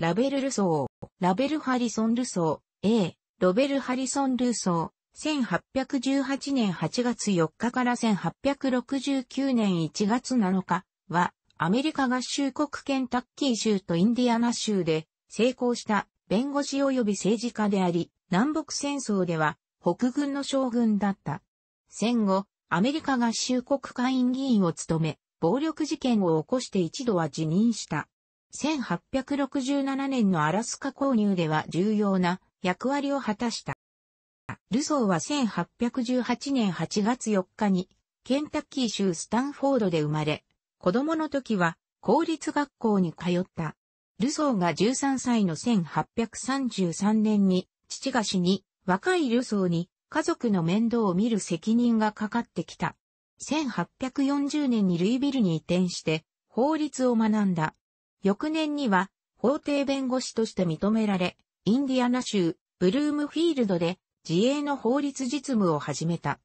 ラベル・ルソー、ラベル・ハリソン・ルソー、A、ロベル・ハリソン・ルソー、1818年8月4日から1869年1月7日は、アメリカ合衆国ケンタッキー州とインディアナ州で成功した弁護士及び政治家であり、南北戦争では北軍の将軍だった。戦後、アメリカ合衆国会員議員を務め、暴力事件を起こして一度は辞任した。1867年のアラスカ購入では重要な役割を果たした。ルソーは1818年8月4日にケンタッキー州スタンフォードで生まれ、子供の時は公立学校に通った。ルソーが13歳の1833年に父が死に、若いルソーに家族の面倒を見る責任がかかってきた。1840年にルイビルに移転して法律を学んだ。翌年には法廷弁護士として認められ、インディアナ州ブルームフィールドで自衛の法律実務を始めた。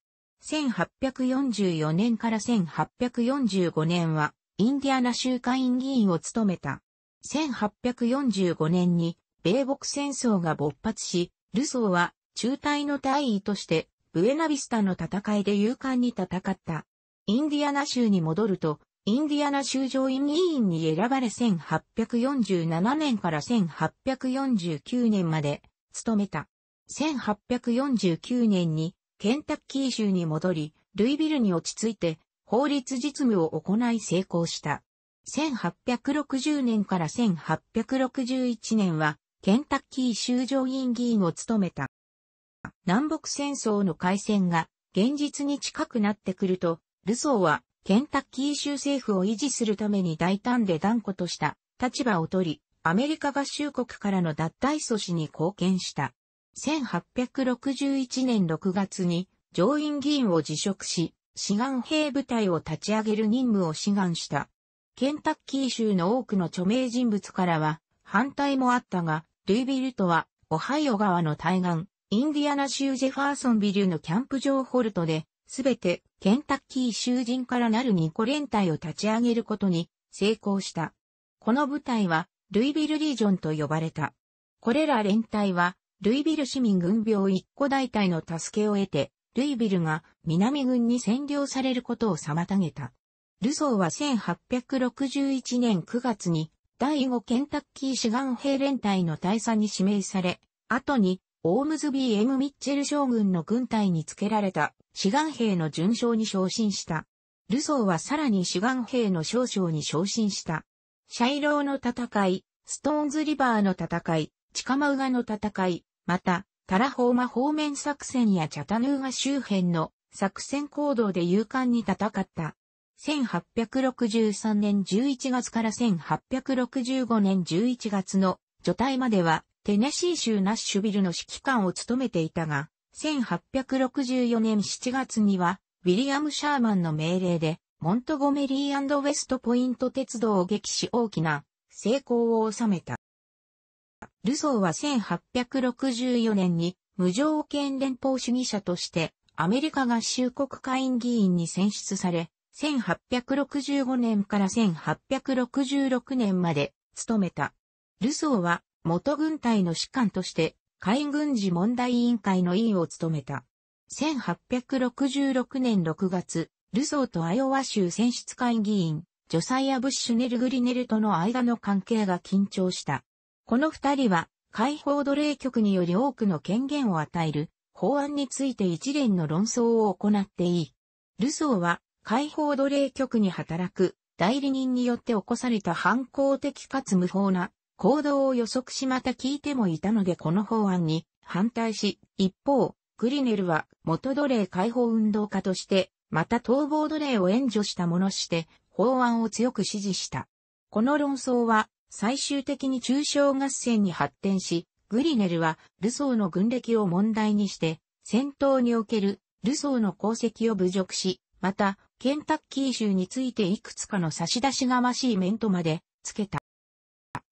1844年から1845年はインディアナ州会員議員を務めた。1845年に米北戦争が勃発し、ルソーは中隊の大尉としてブエナビスタの戦いで勇敢に戦った。インディアナ州に戻るとインディアナ州上院議員に選ばれ1847年から1849年まで務めた。1849年にケンタッキー州に戻り、ルイビルに落ち着いて法律実務を行い成功した。1860年から1861年はケンタッキー州上院議員を務めた。南北戦争の開戦が現実に近くなってくると、ルソーはケンタッキー州政府を維持するために大胆で断固とした立場を取り、アメリカ合衆国からの脱退阻止に貢献した。1861年6月に上院議員を辞職し、志願兵部隊を立ち上げる任務を志願した。ケンタッキー州の多くの著名人物からは反対もあったが、ルイビルトはオハイオ川の対岸、インディアナ州ジェファーソンビルのキャンプ場ホルトですべてケンタッキー囚人からなるニコ連隊を立ち上げることに成功した。この部隊はルイビルリージョンと呼ばれた。これら連隊はルイビル市民軍病一個大隊の助けを得て、ルイビルが南軍に占領されることを妨げた。ルソーは1861年9月に第5ケンタッキー志願兵連隊の大佐に指名され、後にオームズ B.M. ミッチェル将軍の軍隊につけられた志願兵の順将に昇進した。ルソーはさらに志願兵の少将に昇進した。シャイローの戦い、ストーンズリバーの戦い、チカマウガの戦い、また、タラホーマ方面作戦やチャタヌーガ周辺の作戦行動で勇敢に戦った。1863年11月から1865年11月の除隊まではテネシー州ナッシュビルの指揮官を務めていたが、1864年7月には、ウィリアム・シャーマンの命令で、モントゴメリーウェストポイント鉄道を撃し大きな成功を収めた。ルソーは1864年に無条件連邦主義者としてアメリカ合衆国会員議員に選出され、1865年から1866年まで務めた。ルソーは元軍隊の士官として、海軍事問題委員会の委員を務めた。1866年6月、ルソーとアイオワ州選出会議員、ジョサイア・ブッシュネル・グリネルとの間の関係が緊張した。この二人は、解放奴隷局により多くの権限を与える、法案について一連の論争を行っていい。ルソーは、解放奴隷局に働く、代理人によって起こされた反抗的かつ無法な行動を予測しまた聞いてもいたのでこの法案に反対し、一方、グリネルは元奴隷解放運動家として、また逃亡奴隷を援助したものして、法案を強く支持した。この論争は、最終的に中小合戦に発展し、グリネルはルソーの軍歴を問題にして、戦闘におけるルソーの功績を侮辱し、また、ケンタッキー州についていくつかの差し出しがましい面とまでつけた。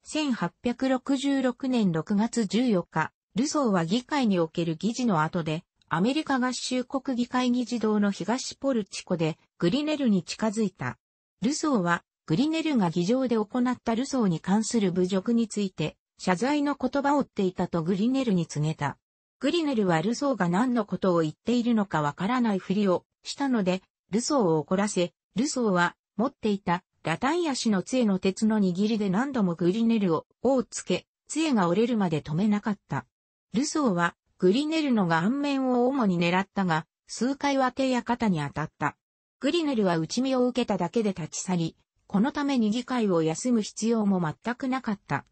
1866年6月14日、ルソーは議会における議事の後で、アメリカ合衆国議会議事堂の東ポルチコでグリネルに近づいた。ルソーは、グリネルが議場で行ったルソーに関する侮辱について、謝罪の言葉を追っていたとグリネルに告げた。グリネルはルソーが何のことを言っているのかわからないふりをしたので、ルソーを怒らせ、ルソーは持っていたラタイヤ氏の杖の鉄の握りで何度もグリネルを、尾をつけ、杖が折れるまで止めなかった。ルソーは、グリネルの顔面を主に狙ったが、数回は手や肩に当たった。グリネルは打ち身を受けただけで立ち去り、このために議会を休む必要も全くなかった。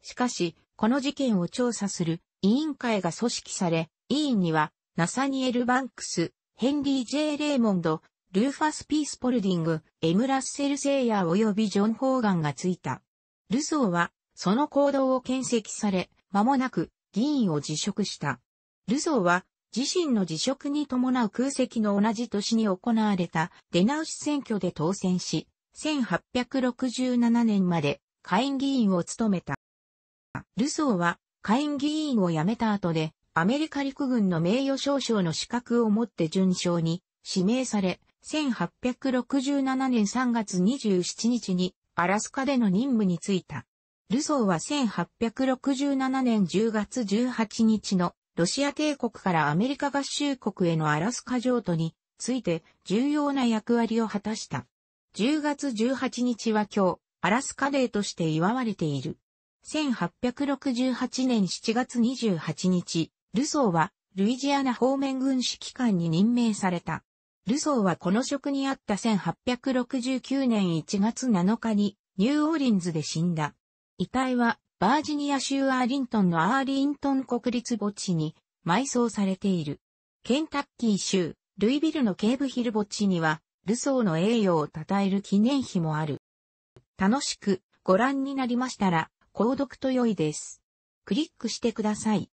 しかし、この事件を調査する委員会が組織され、委員にはナサニエル・バンクス、ヘンリー・ J・ レーモンド、ルーファス・ピースポルディング、エム・ラッセル・セイヤー及びジョン・ホーガンがついた。ルソーは、その行動を検責され、間もなく議員を辞職した。ルソーは、自身の辞職に伴う空席の同じ年に行われた出直し選挙で当選し、1867年まで下院議員を務めた。ルソーは下院議員を辞めた後でアメリカ陸軍の名誉少将の資格を持って順将に指名され、1867年3月27日にアラスカでの任務に就いた。ルソーは1867年10月18日のロシア帝国からアメリカ合衆国へのアラスカ譲渡について重要な役割を果たした。10月18日は今日、アラスカデーとして祝われている。1868年7月28日、ルソーはルイジアナ方面軍指揮官に任命された。ルソーはこの職にあった1869年1月7日にニューオーリンズで死んだ。遺体はバージニア州アーリントンのアーリントン国立墓地に埋葬されている。ケンタッキー州ルイビルのケーブヒル墓地にはルソーの栄誉を称える記念碑もある。楽しくご覧になりましたら購読と良いです。クリックしてください。